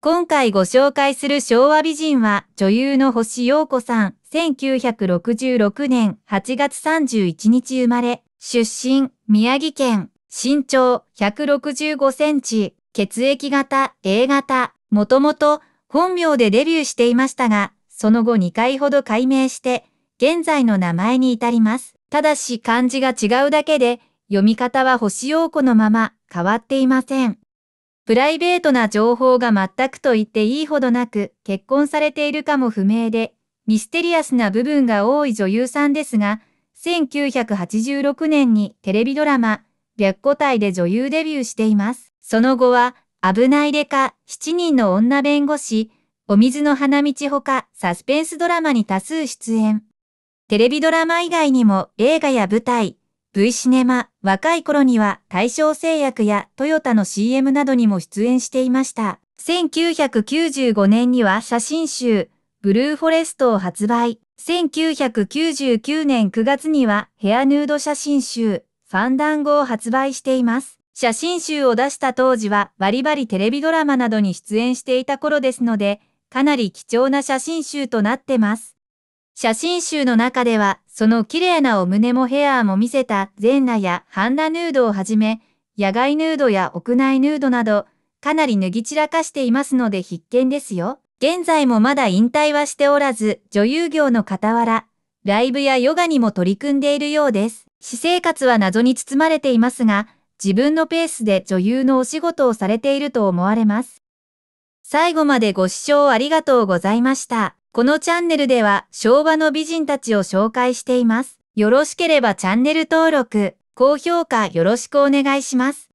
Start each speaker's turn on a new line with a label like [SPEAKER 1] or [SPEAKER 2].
[SPEAKER 1] 今回ご紹介する昭和美人は女優の星陽子さん、1966年8月31日生まれ、出身、宮城県、身長165センチ、血液型 A 型、もともと本名でデビューしていましたが、その後2回ほど改名して、現在の名前に至ります。ただし漢字が違うだけで、読み方は星陽子のまま変わっていません。プライベートな情報が全くと言っていいほどなく、結婚されているかも不明で、ミステリアスな部分が多い女優さんですが、1986年にテレビドラマ、白虎隊で女優デビューしています。その後は、危ないでか、7人の女弁護士、お水の花道ほか、サスペンスドラマに多数出演。テレビドラマ以外にも映画や舞台、V シネマ、若い頃には大正製薬やトヨタの CM などにも出演していました。1995年には写真集、ブルーフォレストを発売。1999年9月にはヘアヌード写真集、ファンダンゴを発売しています。写真集を出した当時はバリバリテレビドラマなどに出演していた頃ですので、かなり貴重な写真集となってます。写真集の中では、その綺麗なお胸もヘアーも見せた全裸や半裸ヌードをはじめ、野外ヌードや屋内ヌードなど、かなり脱ぎ散らかしていますので必見ですよ。現在もまだ引退はしておらず、女優業の傍ら、ライブやヨガにも取り組んでいるようです。私生活は謎に包まれていますが、自分のペースで女優のお仕事をされていると思われます。最後までご視聴ありがとうございました。このチャンネルでは昭和の美人たちを紹介しています。よろしければチャンネル登録、高評価よろしくお願いします。